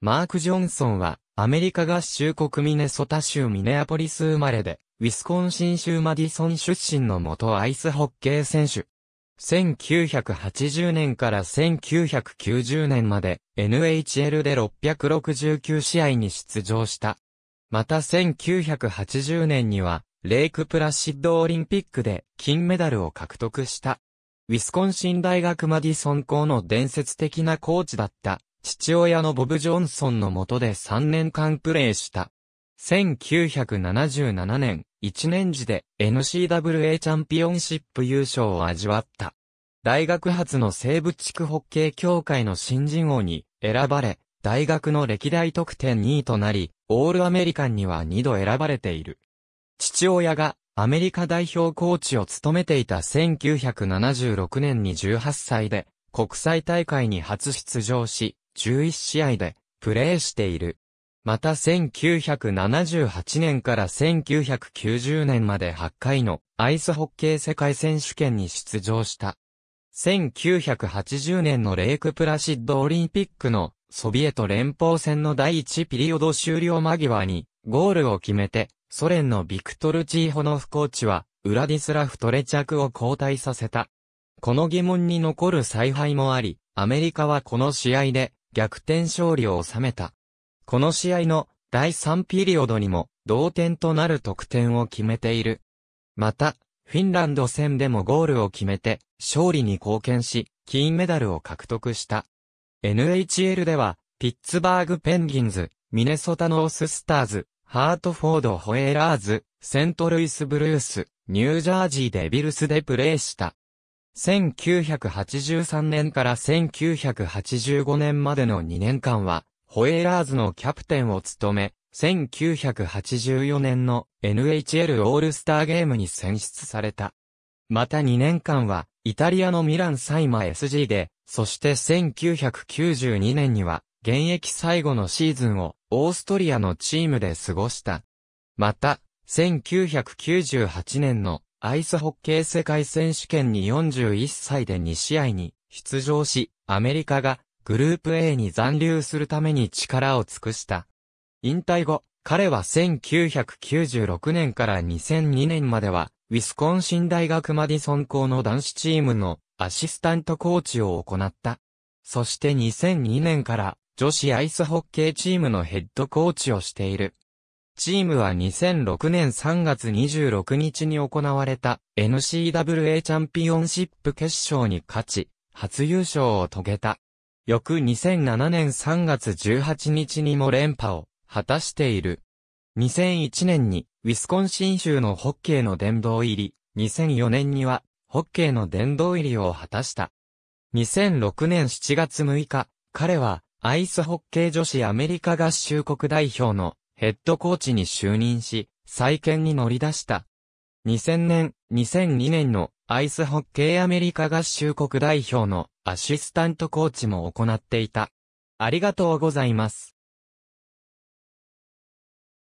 マーク・ジョンソンは、アメリカ合衆国ミネソタ州ミネアポリス生まれで、ウィスコンシン州マディソン出身の元アイスホッケー選手。1980年から1990年まで NHL で669試合に出場した。また1980年にはレイクプラシッドオリンピックで金メダルを獲得した。ウィスコンシン大学マディソン校の伝説的なコーチだった父親のボブ・ジョンソンの下で3年間プレーした。1977年、1年時で n c w a チャンピオンシップ優勝を味わった。大学初の西部地区ホッケー協会の新人王に選ばれ、大学の歴代得点2位となり、オールアメリカンには2度選ばれている。父親がアメリカ代表コーチを務めていた1976年に18歳で国際大会に初出場し、11試合でプレーしている。また1978年から1990年まで8回のアイスホッケー世界選手権に出場した。1980年のレイクプラシッドオリンピックのソビエト連邦戦の第1ピリオド終了間際にゴールを決めてソ連のビクトル・チーホノフコーチはウラディスラフ・トレチャクを交代させた。この疑問に残る采配もあり、アメリカはこの試合で逆転勝利を収めた。この試合の第3ピリオドにも同点となる得点を決めている。また、フィンランド戦でもゴールを決めて勝利に貢献し、金メダルを獲得した。NHL では、ピッツバーグペンギンズ、ミネソタノーススターズ、ハートフォードホエーラーズ、セントルイスブルース、ニュージャージーデビルスでプレーした。1983年から1985年までの2年間は、ホエーラーズのキャプテンを務め、1984年の NHL オールスターゲームに選出された。また2年間は、イタリアのミランサイマ SG で、そして1992年には、現役最後のシーズンを、オーストリアのチームで過ごした。また、1998年のアイスホッケー世界選手権に41歳で2試合に出場し、アメリカがグループ A に残留するために力を尽くした。引退後、彼は1996年から2002年までは、ウィスコンシン大学マディソン校の男子チームのアシスタントコーチを行った。そして2002年から女子アイスホッケーチームのヘッドコーチをしている。チームは2006年3月26日に行われた n c w a チャンピオンシップ決勝に勝ち、初優勝を遂げた。翌2007年3月18日にも連覇を果たしている。2001年にウィスコンシン州のホッケーの殿堂入り、2004年にはホッケーの殿堂入りを果たした。2006年7月6日、彼はアイスホッケー女子アメリカ合衆国代表のヘッドコーチに就任し、再建に乗り出した。2000年、2002年のアイスホッケーアメリカ合衆国代表のアシスタントコーチも行っていた。ありがとうございます。